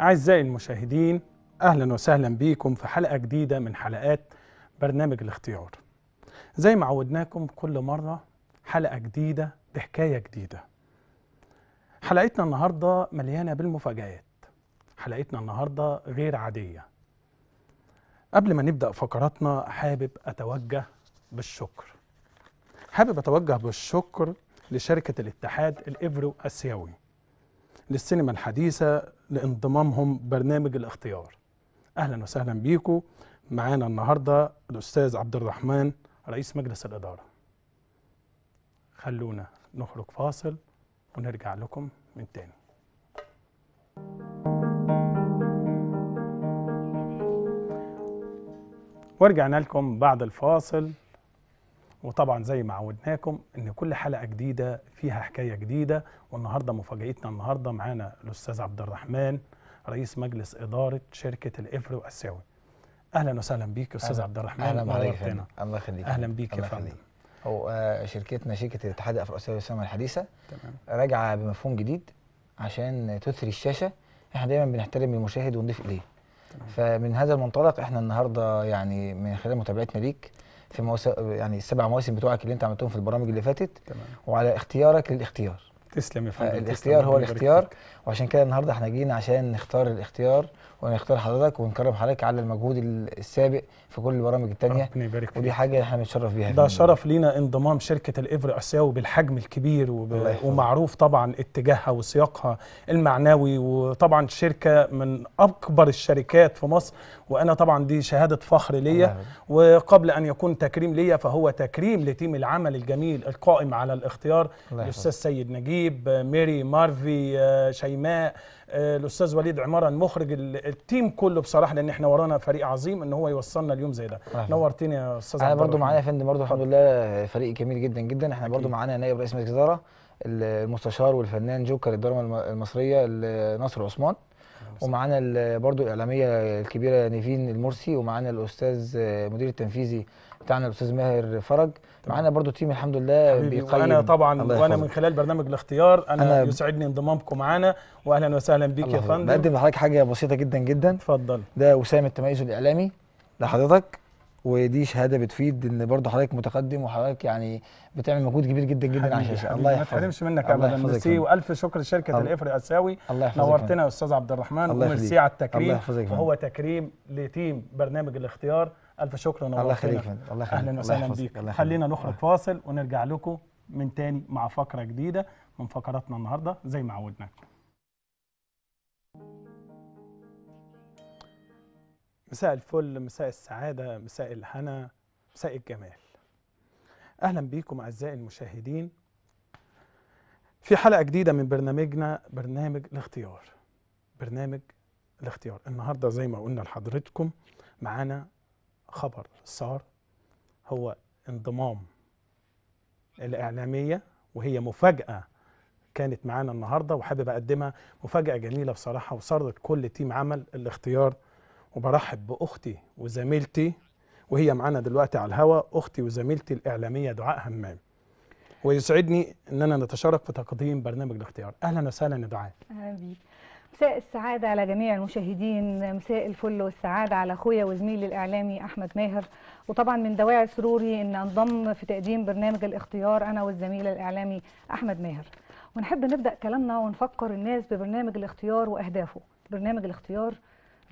أعزائي المشاهدين أهلا وسهلا بيكم في حلقة جديدة من حلقات برنامج الاختيار زي ما عودناكم كل مرة حلقة جديدة بحكاية جديدة حلقتنا النهاردة مليانة بالمفاجآت حلقتنا النهاردة غير عادية قبل ما نبدأ فقراتنا حابب أتوجه بالشكر حابب أتوجه بالشكر لشركة الاتحاد الإبرو آسيوي للسينما الحديثة لانضمامهم برنامج الاختيار أهلا وسهلا بيكم معانا النهاردة الأستاذ عبد الرحمن رئيس مجلس الإدارة خلونا نخرج فاصل ونرجع لكم من تاني ورجعنا لكم بعد الفاصل وطبعا زي ما عودناكم ان كل حلقه جديده فيها حكايه جديده والنهارده مفاجاتنا النهارده معانا الاستاذ عبد الرحمن رئيس مجلس اداره شركه الافر اسيوي اهلا وسهلا بيك يا استاذ عبد الرحمن اهلا بيك الله يخليك اهلا بيك يا فندم هو آه، شركتنا شركه الاتحاد اسيوي للصناعه الحديثه تمام راجعه بمفهوم جديد عشان تثري الشاشه احنا دايما بنحترم المشاهد ونضيف اليه فمن هذا المنطلق احنا النهارده يعني من خلال متابعتنا ليك في موس... يعني السبع مواسم بتوعك اللي انت عملتهم في البرامج اللي فاتت تمام. وعلى اختيارك للاختيار تسلم يا فندم آه، الاختيار هو الاختيار وعشان كده النهارده احنا جينا عشان نختار الاختيار ونختار حضرتك ونكرم حضرتك على المجهود السابق في كل البرامج الثانيه ربنا يبارك فيك ودي حاجه احنا بنتشرف بيها ده شرف لينا انضمام شركه الافر اسيوي بالحجم الكبير وب... ومعروف طبعا اتجاهها وسياقها المعنوي وطبعا شركه من اكبر الشركات في مصر وانا طبعا دي شهاده فخر ليا وقبل ان يكون تكريم ليا فهو تكريم لتيم العمل الجميل القائم على الاختيار الاستاذ سيد نجيب ميري مارفي آه، شيماء آه، الاستاذ وليد عماره المخرج التيم كله بصراحه لان احنا ورانا فريق عظيم ان هو يوصلنا اليوم زي ده نورتني يا استاذ انا برضو معايا يا فندم برضو الحمد لله فريق جميل جدا جدا احنا برضو معانا نائب رئيس مجلس الاداره المستشار والفنان جوكر الدراما المصريه نصر عثمان ومعانا برضو الاعلاميه الكبيره نيفين المرسي ومعانا الاستاذ المدير التنفيذي بتاعنا الاستاذ ماهر فرج معانا برضو تيم الحمد لله بيقيم انا طبعا وانا من خلال برنامج الاختيار انا, أنا يسعدني انضمامكم معانا واهلا وسهلا بيك يا فندم بقدم لحضرتك حاجه بسيطه جدا جدا اتفضل ده وسام التميز الاعلامي لحضرتك ودي شهاده بتفيد ان برضه حضرتك متقدم وحضرتك يعني بتعمل مجهود كبير جدا جدا على الشاشه الله يحفظك ما تحرمش منك ابدا ميرسي والف شكر لشركه الافري اسيوي الله يحفظك نورتنا يا استاذ عبد الرحمن وميرسي على التكريم الله يحفظك وهو تكريم لتيم برنامج الاختيار الف شكر نورتنا الله يخليك الله يخليك اهلا وسهلا بيك خلينا نخرج آه. فاصل ونرجع لكم من تاني مع فقره جديده من فقراتنا النهارده زي ما عودناكم مساء الفل مساء السعادة مساء الهنا مساء الجمال أهلا بكم أعزائي المشاهدين في حلقة جديدة من برنامجنا برنامج الاختيار برنامج الاختيار النهاردة زي ما قلنا لحضرتكم معانا خبر صار هو انضمام الإعلامية وهي مفاجأة كانت معانا النهارده وحابب اقدمها مفاجاه جميله بصراحه وصارت كل تيم عمل الاختيار وبرحب باختي وزميلتي وهي معانا دلوقتي على الهواء اختي وزميلتي الاعلاميه دعاء همام ويسعدني ان انا نتشارك في تقديم برنامج الاختيار اهلا وسهلا يا دعاء اهلا بيك مساء السعادة على جميع المشاهدين مساء الفل والسعادة على أخويا وزميلي الإعلامي أحمد ماهر وطبعا من دواعي سروري أن أنضم في تقديم برنامج الاختيار أنا والزميل الإعلامي أحمد ماهر ونحب نبدأ كلامنا ونفكر الناس ببرنامج الاختيار وأهدافه برنامج الاختيار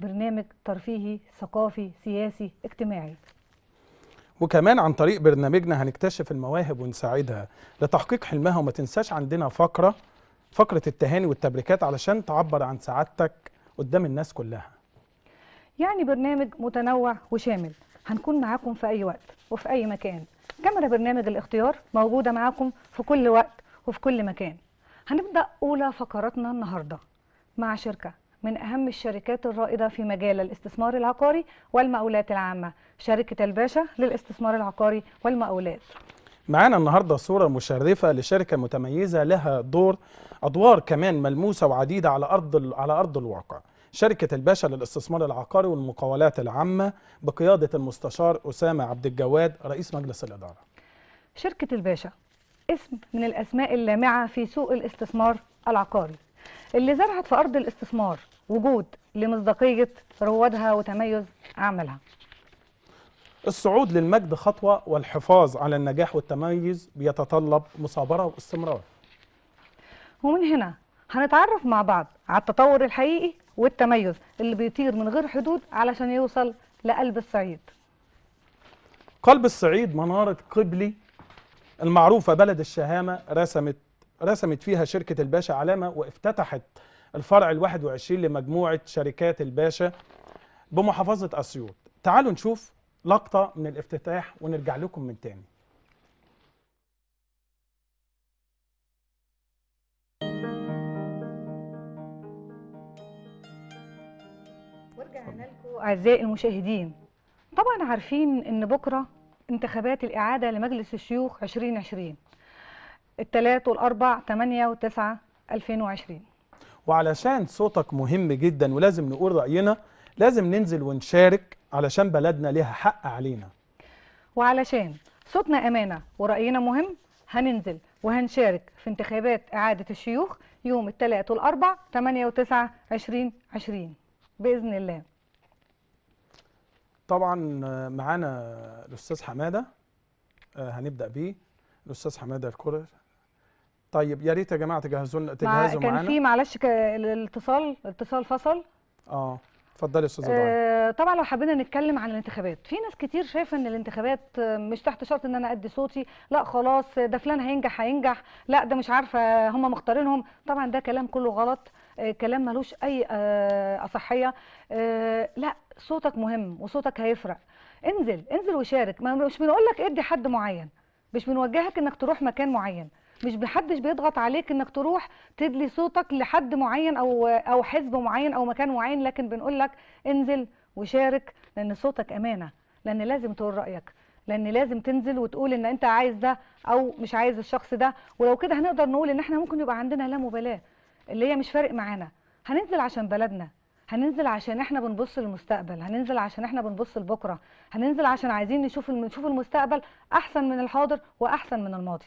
برنامج ترفيهي ثقافي سياسي اجتماعي وكمان عن طريق برنامجنا هنكتشف المواهب ونساعدها لتحقيق حلمها وما تنساش عندنا فقرة فقرة التهاني والتبريكات علشان تعبر عن سعادتك قدام الناس كلها يعني برنامج متنوع وشامل هنكون معاكم في أي وقت وفي أي مكان كاميرا برنامج الاختيار موجودة معاكم في كل وقت وفي كل مكان هنبدأ أولى فقراتنا النهاردة مع شركة من أهم الشركات الرائدة في مجال الاستثمار العقاري والمقاولات العامة شركة الباشا للاستثمار العقاري والمقاولات معانا النهاردة صورة مشرفة لشركة متميزة لها دور أدوار كمان ملموسة وعديدة على أرض على أرض الواقع شركة الباشا للاستثمار العقاري والمقاولات العامة بقيادة المستشار أسامة عبد الجواد رئيس مجلس الإدارة شركة الباشا اسم من الأسماء اللامعة في سوق الاستثمار العقاري اللي زرعت في أرض الاستثمار وجود لمصداقية روادها وتميز أعمالها الصعود للمجد خطوة والحفاظ على النجاح والتميز بيتطلب مثابرة واستمرار ومن هنا هنتعرف مع بعض على التطور الحقيقي والتميز اللي بيطير من غير حدود علشان يوصل لقلب الصعيد قلب الصعيد منارة قبلي المعروفة بلد الشهامة رسمت رسمت فيها شركة الباشا علامة وافتتحت الفرع ال 21 لمجموعة شركات الباشا بمحافظة أسيوط تعالوا نشوف لقطة من الافتتاح ونرجع لكم من تاني ورجعنا لكم أعزائي المشاهدين طبعا عارفين ان بكرة انتخابات الإعادة لمجلس الشيوخ 2020 الثلاث والأربع 8 و9 2020 وعلشان صوتك مهم جدا ولازم نقول رأينا لازم ننزل ونشارك علشان بلدنا ليها حق علينا وعلشان صوتنا أمانة ورأينا مهم هننزل وهنشارك في انتخابات إعادة الشيوخ يوم الثلاث والأربع 8 و9 2020 بإذن الله طبعا آه، معانا الأستاذ حمادة آه، هنبدأ بيه الأستاذ حمادة الكرر طيب يا ريت يا جماعه تجهزوا لنا تجهزوا معانا كان في معلش الاتصال الاتصال فصل اه اتفضلي يا استاذه آه طبعا لو حبينا نتكلم عن الانتخابات في ناس كتير شايفه ان الانتخابات مش تحت شرط ان انا ادي صوتي لا خلاص ده فلان هينجح هينجح لا ده مش عارفه هم مختارينهم طبعا ده كلام كله غلط آه كلام ملوش اي آه اصحيه آه لا صوتك مهم وصوتك هيفرق انزل انزل وشارك مش بنقول لك ادي حد معين مش بنوجهك انك تروح مكان معين مش بحدش بيضغط عليك انك تروح تدلي صوتك لحد معين او او حزب معين او مكان معين لكن بنقول لك انزل وشارك لان صوتك امانه لان لازم تقول رايك لان لازم تنزل وتقول ان انت عايز ده او مش عايز الشخص ده ولو كده هنقدر نقول ان احنا ممكن يبقى عندنا لا مبالاه اللي هي مش فارق معانا هننزل عشان بلدنا هننزل عشان احنا بنبص للمستقبل هننزل عشان احنا بنبص لبكره هننزل عشان عايزين نشوف نشوف المستقبل احسن من الحاضر واحسن من الماضي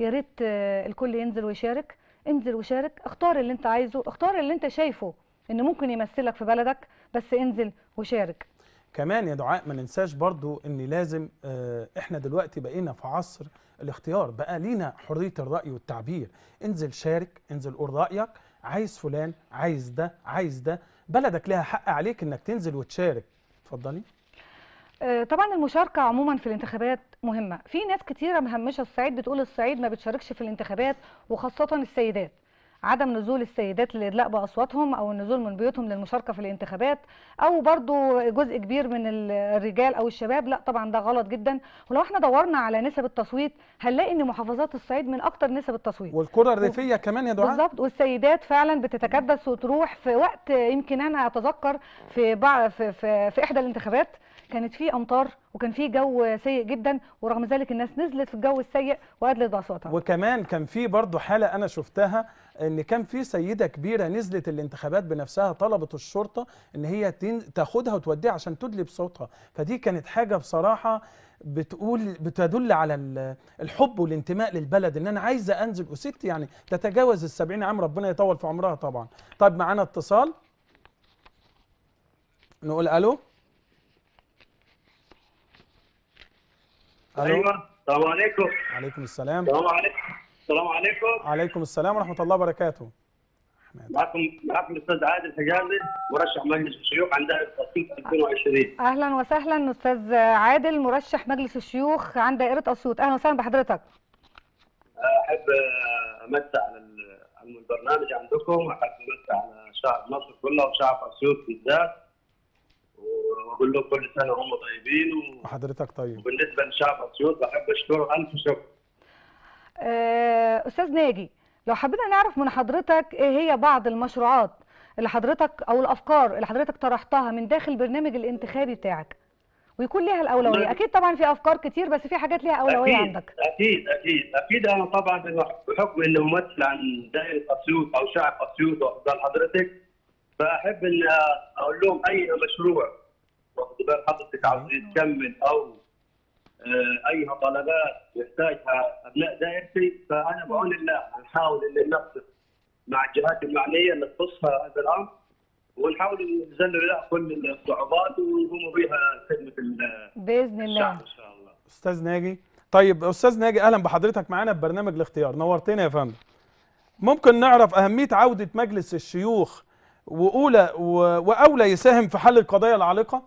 يا ريت آه، الكل ينزل ويشارك انزل وشارك اختار اللي انت عايزه اختار اللي انت شايفه ان ممكن يمثلك في بلدك بس انزل وشارك كمان يا دعاء ما ننساش برضو ان لازم آه، احنا دلوقتي بقينا في عصر الاختيار بقى لينا حريه الراي والتعبير انزل شارك انزل قول رايك عايز فلان عايز ده عايز ده بلدك لها حق عليك انك تنزل وتشارك اتفضلي آه، طبعا المشاركه عموما في الانتخابات مهمه في ناس كتيره مهمشه الصعيد بتقول الصعيد ما بتشاركش في الانتخابات وخاصه السيدات عدم نزول السيدات للإدلاء بأصواتهم أو النزول من بيوتهم للمشاركة في الانتخابات أو برضو جزء كبير من الرجال أو الشباب لا طبعا ده غلط جدا ولو احنا دورنا على نسب التصويت هنلاقي ان محافظات الصعيد من أكتر نسب التصويت والكرة الريفية و... كمان يا دعاء بالظبط والسيدات فعلا بتتكدس وتروح في وقت يمكن أنا أتذكر في, بع... في, في, في إحدى الانتخابات كانت في امطار وكان في جو سيء جدا ورغم ذلك الناس نزلت في الجو السيء وادلت اصواتها وكمان كان في برضه حاله انا شفتها ان كان في سيده كبيره نزلت الانتخابات بنفسها طلبت الشرطه ان هي تاخدها وتوديها عشان تدلي بصوتها فدي كانت حاجه بصراحه بتقول بتدل على الحب والانتماء للبلد ان انا عايزه انزل وست يعني تتجاوز ال 70 عام ربنا يطول في عمرها طبعا طيب معانا اتصال نقول الو ايوه السلام عليكم وعليكم السلام السلام عليكم السلام عليكم وعليكم السلام ورحمه الله وبركاته معكم معكم الاستاذ عادل حجازي مرشح مجلس الشيوخ عن دائره اسيوط 2020 اهلا وسهلا استاذ عادل مرشح مجلس الشيوخ عن دائره اسيوط اهلا وسهلا بحضرتك احب امسي على البرنامج عندكم احب امسي على شعب مصر كله وشعب اسيوط بالذات واقول لهم كل سنه وهم طيبين و... وحضرتك طيب وبالنسبه لشعب اسيوط بحب اشكره الف شكر. آه، استاذ ناجي لو حبينا نعرف من حضرتك ايه هي بعض المشروعات اللي حضرتك او الافكار اللي حضرتك طرحتها من داخل برنامج الانتخابي بتاعك ويكون ليها الاولويه اكيد طبعا في افكار كتير بس في حاجات ليها اولويه أكيد عندك اكيد اكيد اكيد انا طبعا بحكم اني ممثل عن دائره اسيوط او شعب اسيوط وافضل حضرتك فاحب ان اقول لهم اي مشروع واخد بال حضرتك عاوزين تكمل او آه، اي طلبات يحتاجها ابناء دائرتي فانا بعون الله هنحاول ان نقصد مع الجهات المعنيه نقصها هذا الامر ونحاول نزل لها كل الصعوبات ويقوموا بها خدمه باذن الله ان شاء الله استاذ ناجي طيب استاذ ناجي اهلا بحضرتك معانا في برنامج الاختيار نورتنا يا فندم ممكن نعرف اهميه عوده مجلس الشيوخ واولى واولى يساهم في حل القضايا العالقه؟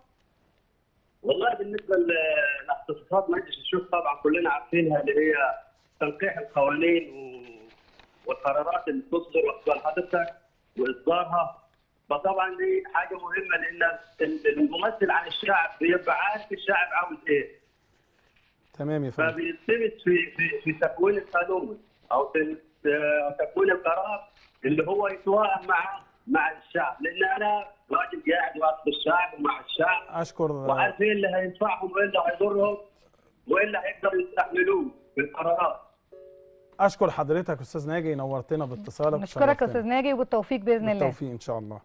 والله بالنسبه لاختصاصات مجلس الشيوخ طبعا كلنا عارفينها اللي هي تنقيح القوانين والقرارات اللي تصدر وقبل حضرتك واصدارها فطبعا دي حاجه مهمه لان الممثل عن الشعب بيبقى عارف الشعب عاوز ايه. تمام يا فندم. فبيلتمس في في في تكوين القانون او في تكوين القرار اللي هو يتوائم معاه مع الشعب لان انا راجل قاعد واقف الشعب ومع الشعب اشكر وعارفين اللي هينفعهم وايه اللي هيضرهم وايه اللي هيقدروا يستحملوه في القرارات اشكر حضرتك استاذ ناجي نورتنا باتصالك نشكرك يا استاذ ناجي وبالتوفيق باذن الله بالتوفيق ان شاء الله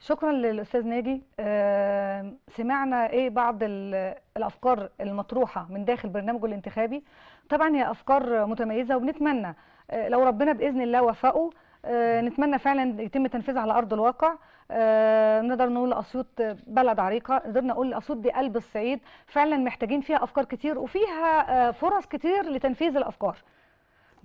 شكرا للاستاذ ناجي آه، سمعنا ايه بعض الافكار المطروحه من داخل برنامجه الانتخابي طبعا هي افكار متميزه وبنتمنى آه، لو ربنا باذن الله وفقه آه، نتمنى فعلا يتم تنفيذها على ارض الواقع آه، نقدر نقول اسيوط بلد عريقه قدرنا نقول اسيوط دي قلب الصعيد فعلا محتاجين فيها افكار كتير وفيها فرص كتير لتنفيذ الافكار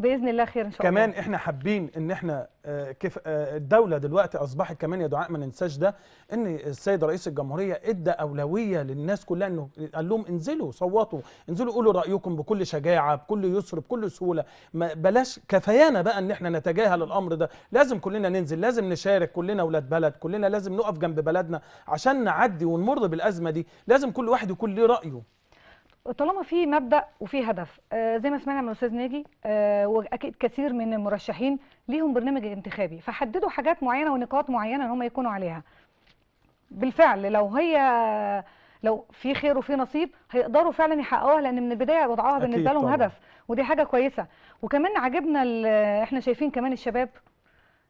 باذن الله خير ان شاء كمان الله كمان احنا حابين ان احنا آه، كيف آه، الدوله دلوقتي اصبحت كمان يا دعاء ما ننساش ده ان السيد رئيس الجمهوريه ادى اولويه للناس كلها انه قال لهم انزلوا صوتوا انزلوا قولوا رايكم بكل شجاعه بكل يسر بكل سهوله ما بلاش كفايانا بقى ان احنا نتجاهل الامر ده لازم كلنا ننزل لازم نشارك كلنا اولاد بلد كلنا لازم نقف جنب بلدنا عشان نعدي ونمر بالازمه دي لازم كل واحد يكون ليه رايه طالما في مبدا وفي هدف آه، زي ما سمعنا من الاستاذ ناجي آه، واكيد كثير من المرشحين ليهم برنامج انتخابي فحددوا حاجات معينه ونقاط معينه ان هم يكونوا عليها بالفعل لو هي لو في خير وفي نصيب هيقدروا فعلا يحققوها لان من البدايه وضعوها بالنسبه لهم هدف ودي حاجه كويسه وكمان عجبنا احنا شايفين كمان الشباب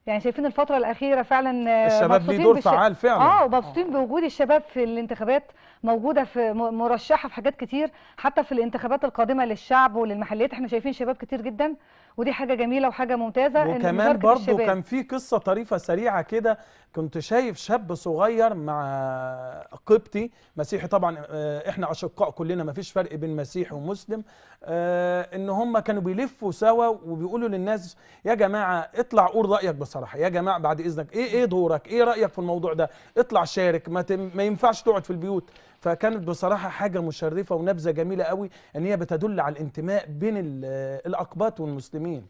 يعني شايفين الفترة الأخيرة فعلا آه، الشباب ليه دور فعال فعلا اه ومبسوطين آه. بوجود الشباب في الانتخابات موجودة في مرشحة في حاجات كتير حتى في الانتخابات القادمة للشعب وللمحليات احنا شايفين شباب كتير جدا ودي حاجة جميلة وحاجة ممتازة وكمان برضو كان في قصة طريفة سريعة كده كنت شايف شاب صغير مع قبطي مسيحي طبعا آه، احنا اشقاء كلنا ما فيش فرق بين مسيحي ومسلم آه، ان هم كانوا بيلفوا سوا وبيقولوا للناس يا جماعه اطلع قول رايك بصراحه يا جماعه بعد اذنك ايه ايه دورك ايه رايك في الموضوع ده اطلع شارك ما, تم ما ينفعش تقعد في البيوت فكانت بصراحه حاجه مشرفه ونبذه جميله قوي ان هي بتدل على الانتماء بين الاقباط والمسلمين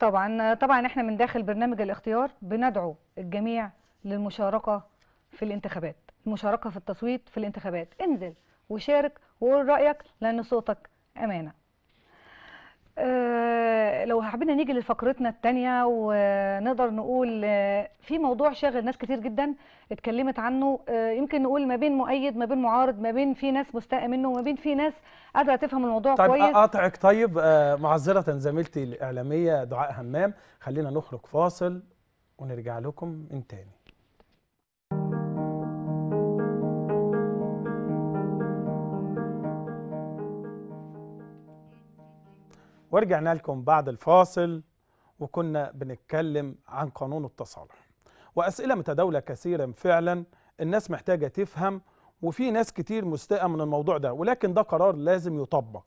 طبعا طبعا احنا من داخل برنامج الاختيار بندعو الجميع للمشاركه في الانتخابات المشاركه في التصويت في الانتخابات انزل وشارك وقول رايك لان صوتك امانه آه، لو حبينا نيجي لفقرتنا التانية ونقدر نقول آه، في موضوع شاغل ناس كتير جدا اتكلمت عنه آه، يمكن نقول ما بين مؤيد ما بين معارض ما بين في ناس مستاءه منه وما بين في ناس قادره تفهم الموضوع طيب كويس طيب اقاطعك طيب معذره زميلتي الاعلاميه دعاء همام خلينا نخرج فاصل ونرجع لكم من تاني ورجعنا لكم بعد الفاصل وكنا بنتكلم عن قانون التصالح وأسئلة متداولة كثيرا فعلا الناس محتاجة تفهم وفي ناس كتير مستاءة من الموضوع ده ولكن ده قرار لازم يطبق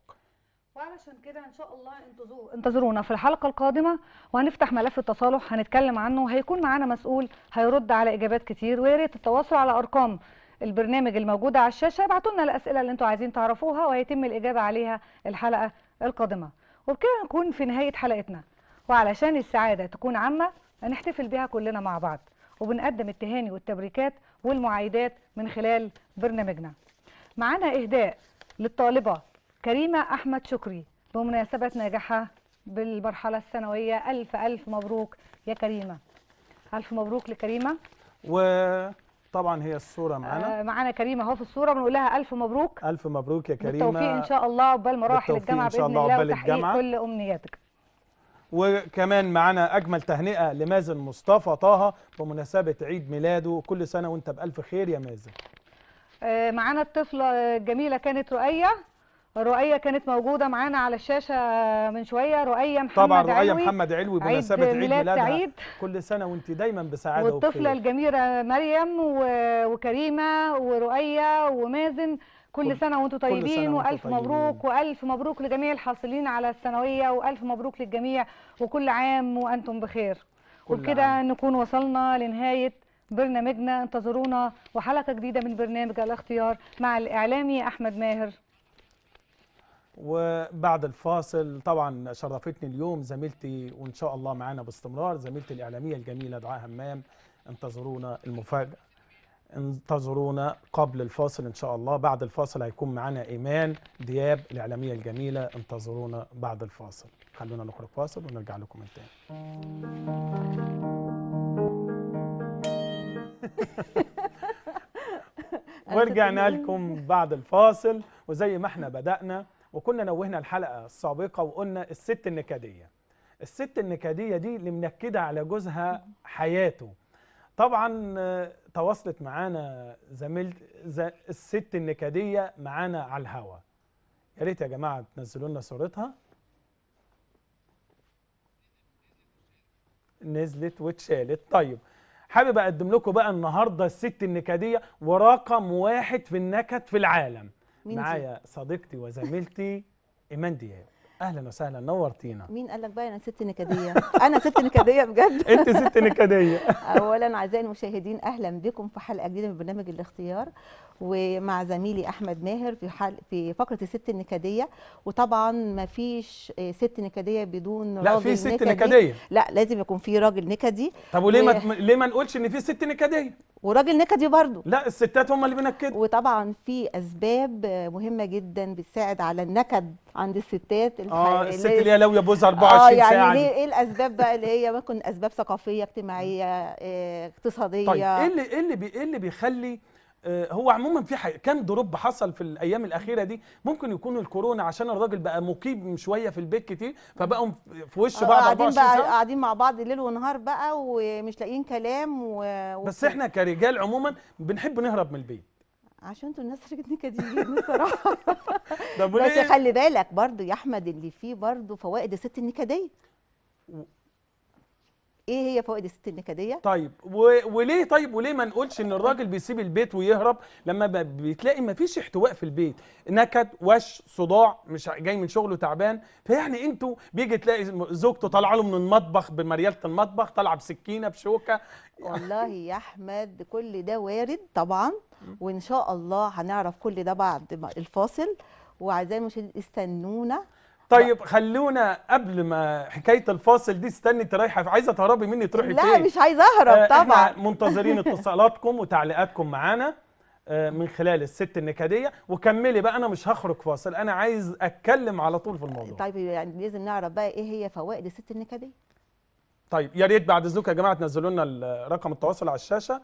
وعلشان كده ان شاء الله انتظروا انتظرونا في الحلقه القادمه وهنفتح ملف التصالح هنتكلم عنه هيكون معانا مسؤول هيرد على اجابات كتير ويا ريت التواصل على ارقام البرنامج الموجوده على الشاشه ابعتوا لنا الاسئله اللي انتوا عايزين تعرفوها وهيتم الاجابه عليها الحلقه القادمه وبكده نكون في نهاية حلقتنا وعلشان السعادة تكون عامة هنحتفل بها كلنا مع بعض وبنقدم التهاني والتبريكات والمعايدات من خلال برنامجنا معانا إهداء للطالبة كريمة أحمد شكري بمناسبة نجاحها بالمرحلة الثانوية ألف ألف مبروك يا كريمة ألف مبروك لكريمة و طبعا هي الصوره معانا آه معانا كريمه اهو في الصوره بنقول لها الف مبروك الف مبروك يا كريمه بالتوفيق ان شاء الله عقبال مراحل الجامعه باذن الله وتحقيق كل امنياتك وكمان معانا اجمل تهنئه لمازن مصطفى طه بمناسبه عيد ميلاده كل سنه وانت بالف خير يا مازن آه معانا الطفله الجميله كانت رؤيه رؤية كانت موجودة معانا على الشاشة من شوية رؤية محمد طبعا رؤية علوي. محمد علوي بمناسبة عيد, عيد ميلادها كل سنة وانت دايما بسعادة والطفلة وبخير. الجميلة مريم وكريمة ورؤية ومازن كل, كل سنة وانتم طيبين وألف طيبين. مبروك وألف مبروك لجميع الحاصلين على الثانوية وألف مبروك للجميع وكل عام وأنتم بخير وبكده نكون وصلنا لنهاية برنامجنا انتظرونا وحلقة جديدة من برنامج الاختيار مع الإعلامي أحمد ماهر وبعد الفاصل طبعا شرفتني اليوم زميلتي وان شاء الله معانا باستمرار زميلتي الاعلاميه الجميله دعاء همام انتظرونا المفاجاه انتظرونا قبل الفاصل ان شاء الله بعد الفاصل هيكون معانا ايمان دياب الاعلاميه الجميله انتظرونا بعد الفاصل خلونا نخرج فاصل ونرجع لكم من تاني ورجعنا لكم بعد الفاصل وزي ما احنا بدأنا وكنا نوهنا الحلقه السابقه وقلنا الست النكديه الست النكديه دي اللي منكده على جوزها حياته طبعا تواصلت معانا زميل الست النكديه معانا على الهوا يا ريت يا جماعه تنزلوا لنا صورتها نزلت واتشالت طيب حابب اقدم لكم بقى النهارده الست النكديه ورقم واحد في النكد في العالم مين معايا صديقتي وزميلتي ايمان دياب اهلا وسهلا نورتينا مين قال لك بقى انا ست نكديه انا ست نكديه بجد انت ست نكديه اولا اعزائي المشاهدين اهلا بكم في حلقه جديده من برنامج الاختيار ومع زميلي احمد ماهر في حل في فقره الست النكديه وطبعا ما فيش آه، ست نكديه بدون لا راجل في ست نكدي. نكديه لا لازم يكون في راجل نكدي طب وليه و... ما ليه ما نقولش ان في ست نكديه وراجل نكدي برضه لا الستات هم اللي بينكدوا وطبعا في اسباب آه، مهمه جدا بتساعد على النكد عند الستات اه الست اللي هي لو بوز 24 آه يعني ساعه ليه ايه الاسباب بقى اللي هي ممكن اسباب ثقافيه اجتماعيه آه، اقتصاديه طيب ايه اللي ايه اللي بي ايه اللي بيخلي آه، هو عموما في حي... كام دروب حصل في الايام الاخيره دي ممكن يكون الكورونا عشان الراجل بقى مقيم شويه في البيت كتير فبقوا في وش بعض 24 قاعدين بقى قاعدين مع بعض ليل ونهار بقى ومش لاقيين كلام و... بس احنا كرجال عموما بنحب نهرب من البيت عشان انتوا الناس شركه نكديين بصراحه بس خلي بالك برضو يا احمد اللي فيه برضو فوائد الست النكديه ايه هي فوائد الست النكديه طيب و... وليه طيب وليه ما نقولش ان الراجل بيسيب البيت ويهرب لما بتلاقي ما فيش احتواء في البيت نكد وش صداع مش جاي من شغله تعبان فيعني انتوا بيجي تلاقي زوجته طالعه له من المطبخ بمرياله المطبخ طالعه بسكينه بشوكه والله يا احمد كل ده وارد طبعا وان شاء الله هنعرف كل ده بعد الفاصل وعايزين المشاهدين استنونا طيب خلونا قبل ما حكايه الفاصل دي استني انت رايحه عايزه تهربي مني تروحي فين لا مش عايزه اهرب آه، طبعا احنا منتظرين اتصالاتكم وتعليقاتكم معانا آه، من خلال الست النكديه وكملي بقى انا مش هخرج فاصل انا عايز اتكلم على طول في الموضوع طيب يعني لازم نعرف بقى ايه هي فوائد الست النكديه طيب يا ريت بعد اذنكم يا جماعه تنزلوا لنا رقم التواصل على الشاشه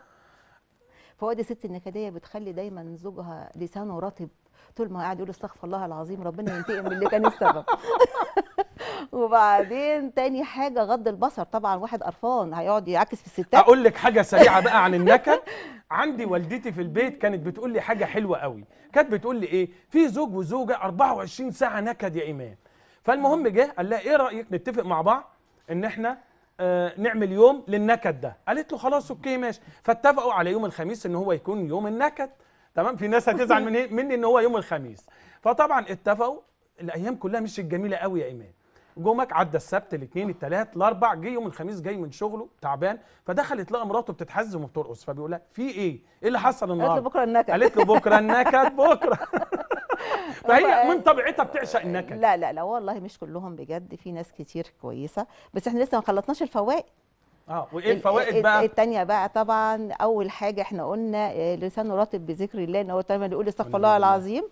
فواد الست النكديه بتخلي دايما زوجها لسانه رطب طول ما قاعد يقول استغفر الله العظيم ربنا ينتقم من اللي كان السبب وبعدين تاني حاجه غض البصر طبعا واحد قرفان هيقعد يعكس في الستات اقول لك حاجه سريعه بقى عن النكد عندي والدتي في البيت كانت بتقول لي حاجه حلوه قوي كانت بتقول لي ايه في زوج وزوجه 24 ساعه نكد يا ايمان فالمهم جه قال لها ايه رايك نتفق مع بعض ان احنا آه، نعمل يوم للنكد ده قالت له خلاص اوكي ماشي فاتفقوا على يوم الخميس ان هو يكون يوم النكد تمام في ناس هتزعل من ايه مني ان هو يوم الخميس فطبعا اتفقوا الايام كلها مشيت جميله قوي يا ايمان جومك عدى السبت الاثنين الثلاث الاربع جه يوم الخميس جاي من شغله تعبان فدخلت لقى مراته بتتحز وبترقص فبيقول لها في ايه؟ ايه اللي حصل النهارده؟ قالت له بكره النكد قالت له بكره النكد بكره فهي من طبيعتها بتعشق النكد لا لا لا والله مش كلهم بجد في ناس كتير كويسه بس احنا لسه ما خلطناش الفوائد اه وايه الفوائد بقى الثانيه بقى طبعا اول حاجه احنا قلنا آه، لسانه رطب بذكر الله ان هو دايما يقول استغفر الله العظيم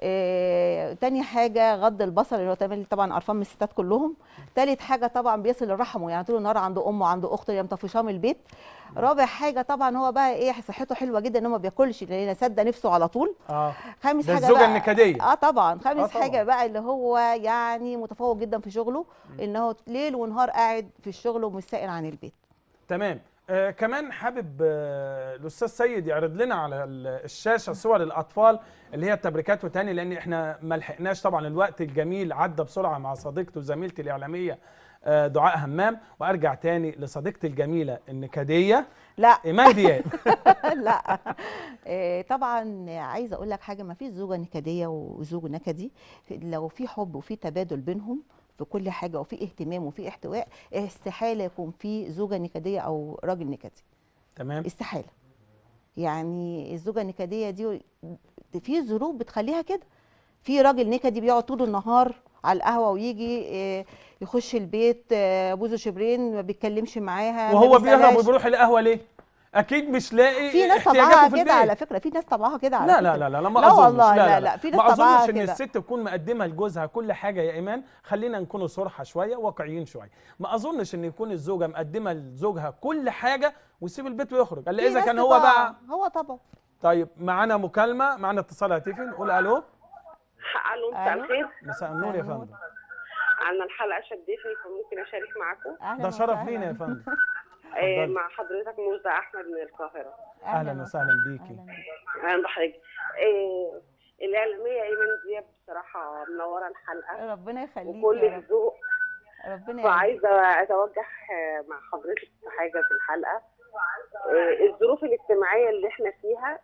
آه، تاني حاجه غض البصر اللي هو طبعا قرفان من الستات كلهم تالت حاجه طبعا بيصل رحمه يعني طول النهار عند امه وعند اخته يا مطفشام البيت رابع حاجه طبعا هو بقى ايه صحته حلوه جدا ان هو ما بياكلش لان صدق نفسه على طول اه خامس ده حاجه الزوجه النكديه اه طبعا خامس آه طبعًا. حاجه بقى اللي هو يعني متفوق جدا في شغله ان هو ليل ونهار قاعد في الشغل ومش سائل عن البيت تمام آه كمان حابب آه الاستاذ سيد يعرض لنا على الشاشه صور الاطفال اللي هي التبريكات وتاني لان احنا ما لحقناش طبعا الوقت الجميل عدى بسرعه مع صديقتي وزميلتي الاعلاميه آه، دعاء همام وارجع تاني لصديقتي الجميله النكديه لا ايمان دياب لا آه، طبعا عايزه اقول لك حاجه ما فيش زوجه نكديه وزوج نكدي لو في حب وفي تبادل بينهم في كل حاجه وفي اهتمام وفي احتواء استحاله يكون في زوجه نكديه او راجل نكدي تمام استحاله يعني الزوجه النكديه دي في ظروف بتخليها كده في راجل نكدي بيقعد طول النهار على القهوه ويجي آه، يخش البيت آه، ابوزه شبرين ما بيتكلمش معاها وهو بيهرب وبيروح القهوه ليه اكيد مش لاقي في ناس طبعها كده على فكره في ناس طبعها كده على لا, لا لا لا لا ما لا اظنش لا, لا لا لا في ناس ما اظنش ان الست تكون مقدمه لجوزها كل حاجه يا ايمان خلينا نكون صرحه شويه واقعيين شويه ما اظنش ان يكون الزوجه مقدمه لزوجها كل حاجه ويسيب البيت ويخرج الا اذا كان هو بقى هو طبعا طيب معانا مكالمه معانا اتصال هاتفي نقول الو الو مساء الخير مساء النور يا فندم انا الحلقه شدتني فممكن اشارك معاكم ده شرف لينا يا فندم إيه، مع حضرتك مجدة احمد من القاهره اهلا وسهلا بيكي اهلا بحضرتك إيه، الاعلاميه ايمن دياب بصراحه منوره الحلقه ربنا يخليك وكل الذوق ربنا وعايزه اتوجه مع حضرتك في حاجه في الحلقه إيه، الظروف الاجتماعيه اللي احنا فيها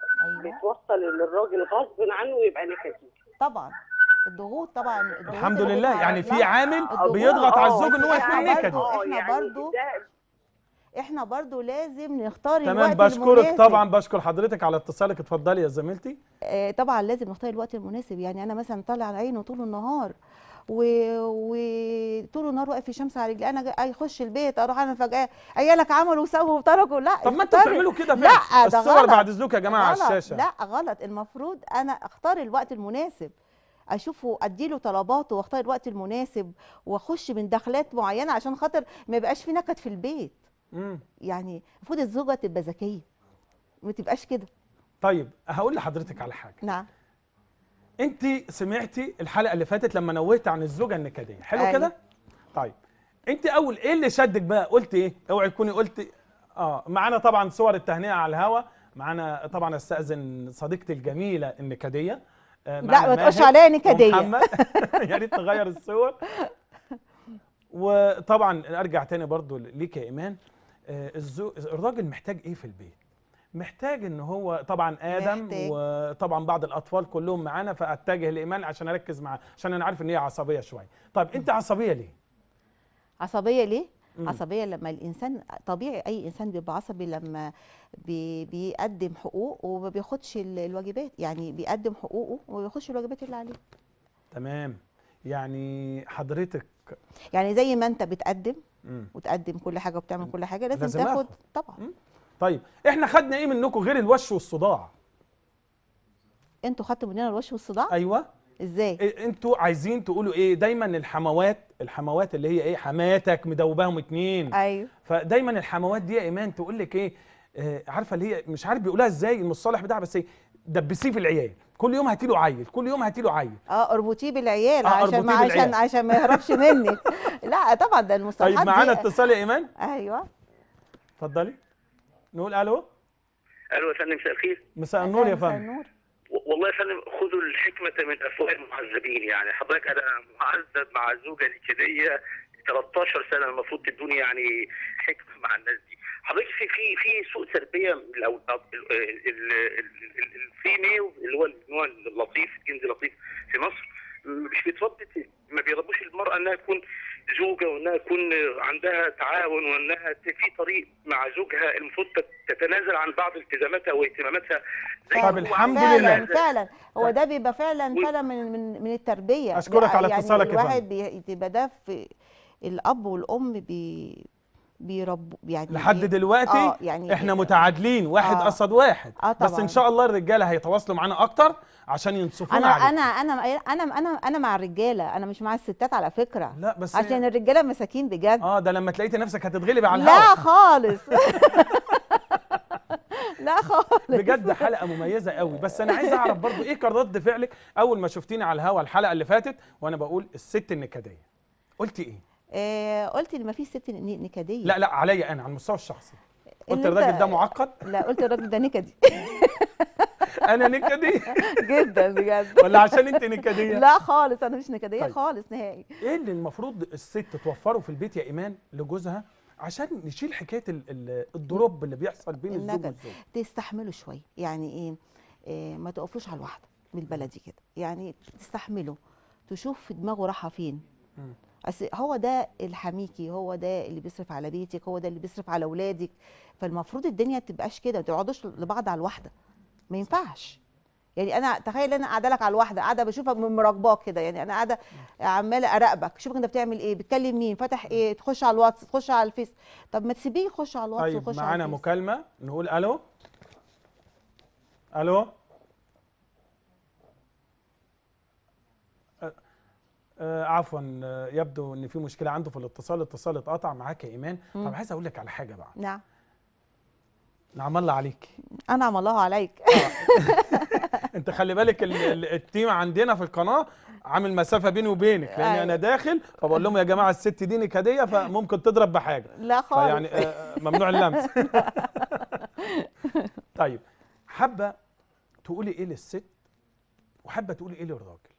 أيوة. بتوصل للراجل غصب عنه يبقى نكدي طبعا الضغوط طبعا الضغوط الحمد لله يعني في عامل بيضغط على الزوج ان هو يكون نكد احنا يعني برضو احنا برضو لازم نختار الوقت المناسب تمام بشكرك طبعا بشكر حضرتك على اتصالك اتفضلي يا زميلتي آه، طبعا لازم نختار الوقت المناسب يعني انا مثلا طالع عينه طول النهار وطول و... النهار واقف في شمس على رجلي انا اخش البيت اروح انا فجاه عيالك عملوا وسووا وتركوا لا طب ما انتوا بتعملوا كده فعلا الصور بعد اذنك يا جماعه غلط. على الشاشه لا غلط المفروض انا اختار الوقت المناسب اشوفه اديله طلباته واختار الوقت المناسب واخش من دخلات معينه عشان خاطر ما يبقاش في نكد في البيت يعني المفروض الزوجه تبقى ذكيه ما تبقاش كده طيب هقول لحضرتك على حاجه نعم انت سمعتي الحلقه اللي فاتت لما نوهت عن الزوجه النكديه حلو أيوة. كده طيب انت اول ايه اللي شدك بقى قلت ايه اوعي تكوني قلت اه معانا طبعا صور التهنئه على الهوا معانا طبعا استاذن صديقتي الجميله النكديه آه، لا ما تقولش عليا نكديه يا ريت تغير الصور وطبعا ارجع تاني برضو ليك يا ايمان آه، الراجل محتاج ايه في البيت محتاج ان هو طبعا ادم محتاج. وطبعا بعض الاطفال كلهم معانا فاتجه لايمان عشان اركز معاه عشان انا عارف ان هي عصبيه شويه طيب انت عصبيه ليه عصبيه ليه مم. عصبيه لما الانسان طبيعي اي انسان بيبقى عصبي لما بي بيقدم حقوق وما بياخدش الواجبات يعني بيقدم حقوقه وما بياخدش الواجبات اللي عليه تمام يعني حضرتك يعني زي ما انت بتقدم وتقدم كل حاجه وبتعمل كل حاجه لازم, لازم تاخد طبعا طيب احنا خدنا ايه منكم غير الوش والصداع انتوا خدتوا مننا الوش والصداع ايوه ازاي إيه، انتوا عايزين تقولوا ايه دايما الحموات الحموات اللي هي ايه حماتك مدوباهم اتنين ايوه فدايما الحموات دي يا ايمان تقول لك ايه آه، عارفه اللي هي مش عارف بيقولها ازاي المصطلح بتاعها بس ايه دبسيه في العيال كل يوم هاتي له عيل كل يوم هاتي له عيل اه اربطيه بالعيال آه عشان بالعيال. عشان عشان ما يهربش منك لا طبعا ده المصطلحات طيب معانا اتصال يا ايمان ايوه اتفضلي نقول الو الو يا فندم مساء الخير مساء النور يا فندم والله يا فندم خذوا الحكمه من افواه المعذبين يعني حضرتك انا معذب مع زوجه ليكيديه 13 سنه المفروض تدوني يعني حكمه مع الناس دي حضرتك في في في سوء تربيه او الفري ميل اللي هو النوع اللطيف الكنز اللطيف في مصر مش بيتربي ما بيربوش المراه انها تكون زوجه وانها تكون عندها تعاون وانها في طريق مع زوجها المفروض تتنازل عن بعض التزاماتها واهتماماتها طب الحمد فعلا لله فعلا هو ده بيبقى فعلا فعلا من من, من التربيه اشكرك على اتصالك يعني الواحد بيبقى ده في الاب والام بي بيربوا يعني لحد دلوقتي آه يعني احنا متعادلين واحد آه قصد واحد آه طبعًا. بس ان شاء الله الرجاله هيتواصلوا معانا اكتر عشان ينصفونا انا عليك. انا انا انا انا انا مع الرجاله انا مش مع الستات على فكره لا بس عشان يعني... الرجاله مساكين بجد اه ده لما تلاقيتي نفسك هتتغلبي على الهوا لا خالص لا خالص بجد حلقه مميزه قوي بس انا عايز اعرف برضو ايه كان رد فعلك اول ما شفتيني على الهوا الحلقه اللي فاتت وانا بقول الست النكديه قلتي ايه آه قلت ان مفيش ست نكديه لا لا عليا انا على المستوى الشخصي قلت الراجل ده معقد لا قلت الراجل ده نكدي انا نكدي جدا بجد ولا عشان انت نكديه لا خالص انا مش نكديه طيب. خالص نهائي ايه اللي المفروض الست توفره في البيت يا ايمان لجوزها عشان نشيل حكايه الدروب اللي بيحصل بين الزوج والزوج تستحمله شويه يعني ايه, إيه ما تقفلوش على الواحده بالبلدي كده يعني تستحمله تشوف في دماغه راحه فين م. هو ده الحميكي هو ده اللي بيصرف على بيتك هو ده اللي بيصرف على اولادك فالمفروض الدنيا تبقاش كده ما تقعدوش لبعض على الواحده ما ينفعش يعني انا تخيل انا قاعده لك على الواحده قاعده بشوفك من مراقباك كده يعني انا قاعده عماله اراقبك شوفك انت بتعمل ايه بتكلم مين فاتح ايه تخش على الواتس تخش على الفيس طب ما تسيبيه يخش على الواتس طيب ويخش على الفيس معانا مكالمه نقول الو الو آه عفوا آه، يبدو ان في مشكله عنده في الاتصال الاتصال اتقطع معاك يا ايمان مم. طب عايز اقول لك على حاجه بقى نعم نعم الله عليك انعم الله عليك آه. انت خلي بالك التيم عندنا في القناه عامل مسافه بيني وبينك لان أيوة. انا داخل فبقول لهم يا جماعه الست دينك هديه فممكن تضرب بحاجه لا آه، خالص يعني ممنوع اللمس طيب حابه تقولي ايه للست وحابه تقولي ايه للراجل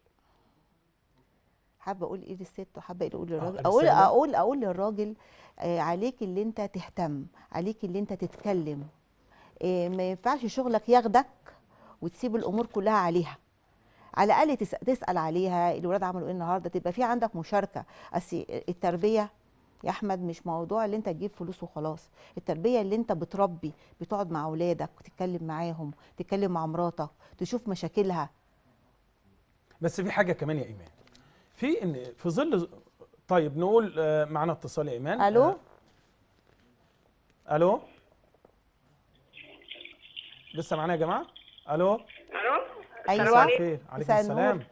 حابه اقول ايه للست وحابه إيه آه، اقول للراجل اقول اقول اقول للراجل آه، عليك اللي انت تهتم عليك اللي انت تتكلم آه، ما ينفعش شغلك ياخدك وتسيب الامور كلها عليها على الاقل تسال عليها الاولاد عملوا ايه النهارده تبقى في عندك مشاركه اصل التربيه يا احمد مش موضوع اللي انت تجيب فلوس وخلاص التربيه اللي انت بتربي بتقعد مع اولادك تتكلم معاهم تتكلم مع مراتك تشوف مشاكلها بس في حاجه كمان يا ايمان في ان في ظل طيب نقول آه، معانا اتصال يا ايمان الو آه. الو لسه معانا يا جماعه الو الو ايوه مساء السلام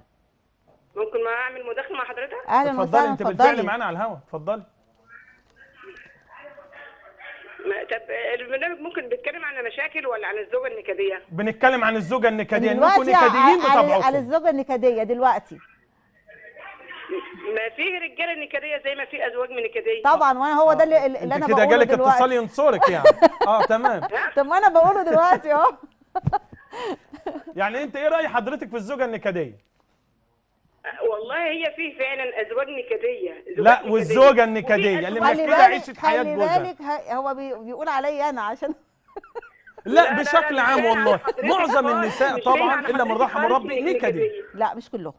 ممكن ما اعمل مداخله مع حضرتك اهلا وسهلا اتفضلي انت بالفعل معانا على الهوا اتفضلي طب البرنامج ممكن بيتكلم عن مشاكل ولا عن الزوجه النكديه؟ بنتكلم عن الزوجه النكديه انكم نكديين بطبعكم على الزوجه النكديه دلوقتي ما في رجاله نكديه زي ما في ازواج نكديه طبعا وانا هو ده اللي, آه، اللي انا بقوله دلوقتي كده جالك اتصال ينصرك يعني اه تمام طب ما انا بقوله دلوقتي اهو يعني انت ايه راي حضرتك في الزوجه النكديه آه، والله هي فيه فعلا ازواج نكديه لا نكدية. والزوجه النكديه اللي كده عيشه حياه جوزها انا بالك هو بيقول عليا انا عشان لا, لا بشكل لا لا عام والله معظم النساء طبعا الا من رحم ربي نكدي لا مش كلهم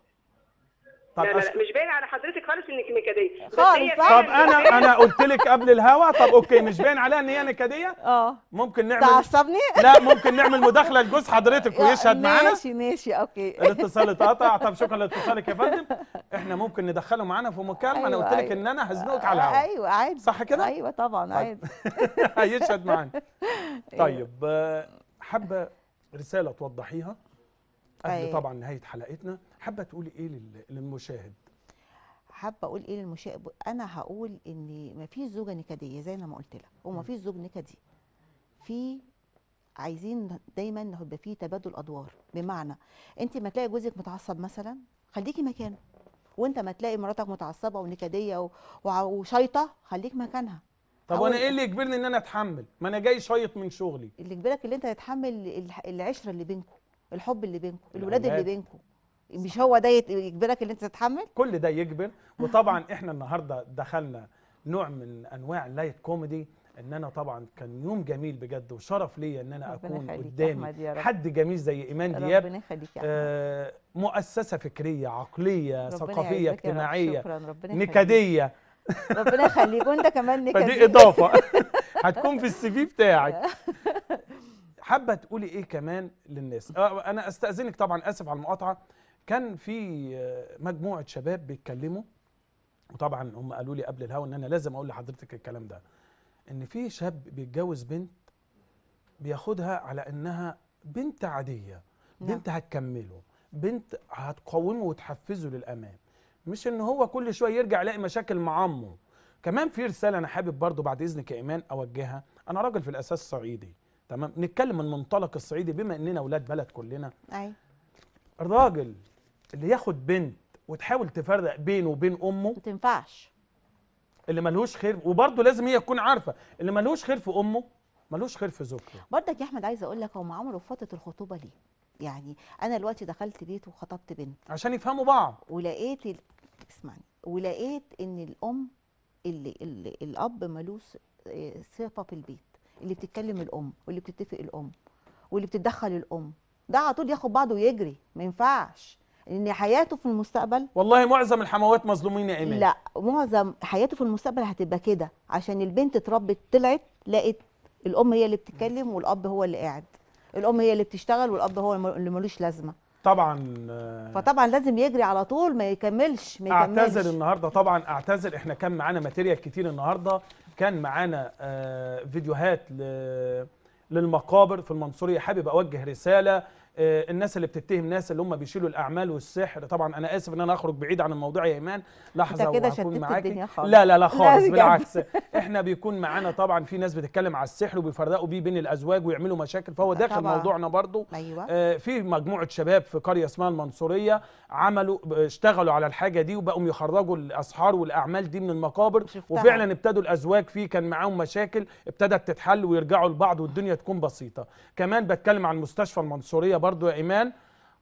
طب لا لا, لا مش باين على حضرتك خالص انك نكديه خالص طب انا انا قلت لك قبل الهوا طب اوكي مش باين عليها ان هي نكديه اه ممكن نعمل تعصبني لا ممكن نعمل مداخله لجوز حضرتك ويشهد معانا ماشي ماشي اوكي الاتصال اتقطع طب شكرا لاتصالك يا فندم احنا ممكن ندخله معانا في مكالمه أيوة انا قلت لك أيوة ان انا هزنقك على الهوا ايوه عادي صح كده ايوه طبعا طيب. عادي هيشهد معانا أيوة. طيب آه، حابه رساله توضحيها قبل أيوة. طبعا نهايه حلقتنا حابه تقولي ايه للمشاهد حابه اقول ايه للمشاهد انا هقول ان ما زوجه نكديه زي ما قلت لك وما زوج نكدي في عايزين دايما يبقى في تبادل ادوار بمعنى انت ما تلاقي جوزك متعصب مثلا خليكي مكانه وانت ما تلاقي مراتك متعصبه ونكديه وشيطه خليك مكانها طب وانا ايه اللي يجبرني ان انا اتحمل ما انا جاي شيط من شغلي اللي يجبرك ان انت تتحمل العشره اللي بينكم الحب اللي بينكم الولاد اللي بينكم مش هو ده يجبرك ان انت تتحمل كل ده يجبر وطبعا احنا النهارده دخلنا نوع من انواع اللايت كوميدي ان انا طبعا كان يوم جميل بجد وشرف ليا ان انا اكون قدامي حد جميل زي ايمان دياب ربنا يخليك يا آه مؤسسه فكريه عقليه ثقافيه اجتماعيه نكديه ربنا يخليك وانت كمان نكديه فدي اضافه هتكون في السي في بتاعك حابه تقولي ايه كمان للناس آه انا استاذنك طبعا اسف على المقاطعه كان في مجموعه شباب بيتكلموا وطبعا هم قالوا لي قبل الهوا ان انا لازم اقول لحضرتك الكلام ده ان في شاب بيتجوز بنت بياخدها على انها بنت عاديه نعم. بنت هتكمله بنت هتقومه وتحفزه للامام مش ان هو كل شويه يرجع يلاقي مشاكل مع امه كمان في رساله انا حابب برضو بعد اذنك يا ايمان اوجهها انا راجل في الاساس صعيدي تمام نتكلم من منطلق الصعيدي بما اننا اولاد بلد كلنا ايوه الراجل اللي ياخد بنت وتحاول تفرق بينه وبين امه ما تنفعش اللي ملهوش خير وبرده لازم هي تكون عارفه اللي ملهوش خير في امه ملوش خير في زوجته برضك يا احمد عايزه اقول لك هم عمرو فاتت الخطوبه ليه يعني انا دلوقتي دخلت بيت وخطبت بنت عشان يفهموا بعض ولقيت ال... اسمعني ولقيت ان الام اللي, اللي الاب ملوش صفه آه، في البيت اللي بتتكلم الام واللي بتتفق الام واللي بتتدخل الام ده على طول ياخد بعضه ويجري ما ينفعش ان حياته في المستقبل والله معظم الحموات مظلومين يا ايمان لا معظم حياته في المستقبل هتبقى كده عشان البنت اتربت طلعت لقت الام هي اللي بتتكلم والاب هو اللي قاعد الام هي اللي بتشتغل والاب هو اللي ملوش لازمه طبعا آه، فطبعا لازم يجري على طول ما يكملش ما يكملش اعتذر النهارده طبعا اعتذر احنا كان معانا ماتيريال كتير النهارده كان معانا آه، فيديوهات للمقابر في المنصوريه حابب اوجه رساله آه، الناس اللي بتتهم ناس اللي هم بيشيلوا الاعمال والسحر طبعا انا اسف ان انا اخرج بعيد عن الموضوع يا ايمان لحظه وهكون معاكي لا لا لا خالص بالعكس احنا بيكون معانا طبعا في ناس بتتكلم على السحر وبيفرقوا بيه بين الازواج ويعملوا مشاكل فهو داخل طبعا. موضوعنا برضو أيوة. آه في مجموعه شباب في قريه اسمها المنصوريه عملوا اشتغلوا على الحاجه دي وبقوا يخرجوا الاسحار والاعمال دي من المقابر شفتها. وفعلا ابتدوا الازواج فيه كان معاهم مشاكل ابتدت تتحل ويرجعوا لبعض والدنيا تكون بسيطه كمان بتكلم عن مستشفى المنصوريه برضو يا ايمان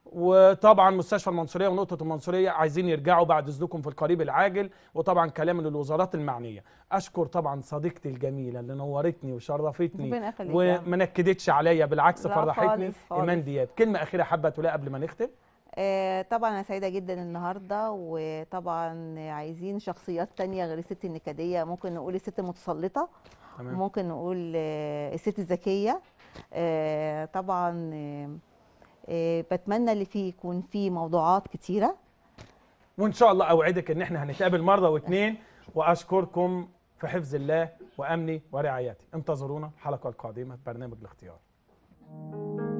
وطبعا مستشفى المنصوريه ونقطه المنصوريه عايزين يرجعوا بعد اذنكم في القريب العاجل وطبعا كلام للوزارات المعنيه اشكر طبعا صديقتي الجميله اللي نورتني وشرفتني وما نكدتش عليا بالعكس فرحتني ايمان دياب كلمه اخيره حابه تقولها قبل ما نختم آه، طبعا انا سعيده جدا النهارده وطبعا عايزين شخصيات تانية غير الست النكديه ممكن نقول الست المتسلطه تمام. ممكن نقول آه، الست الذكيه آه، طبعا إيه، بتمنى اللي فيه يكون فيه موضوعات كتيره وان شاء الله اوعدك ان احنا هنتقابل مره واثنين واشكركم في حفظ الله وامني ورعايته انتظرونا الحلقه القادمه في برنامج الاختيار